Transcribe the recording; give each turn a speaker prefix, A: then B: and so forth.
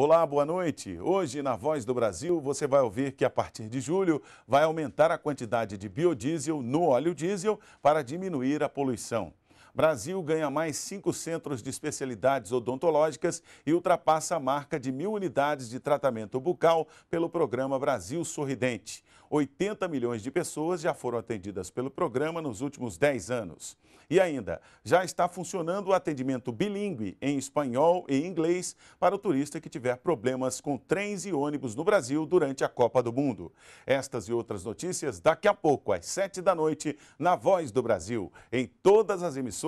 A: Olá, boa noite. Hoje, na Voz do Brasil, você vai ouvir que a partir de julho vai aumentar a quantidade de biodiesel no óleo diesel para diminuir a poluição. Brasil ganha mais cinco centros de especialidades odontológicas e ultrapassa a marca de mil unidades de tratamento bucal pelo programa Brasil Sorridente. 80 milhões de pessoas já foram atendidas pelo programa nos últimos 10 anos. E ainda, já está funcionando o atendimento bilíngue em espanhol e inglês para o turista que tiver problemas com trens e ônibus no Brasil durante a Copa do Mundo. Estas e outras notícias daqui a pouco, às 7 da noite, na Voz do Brasil, em todas as emissoras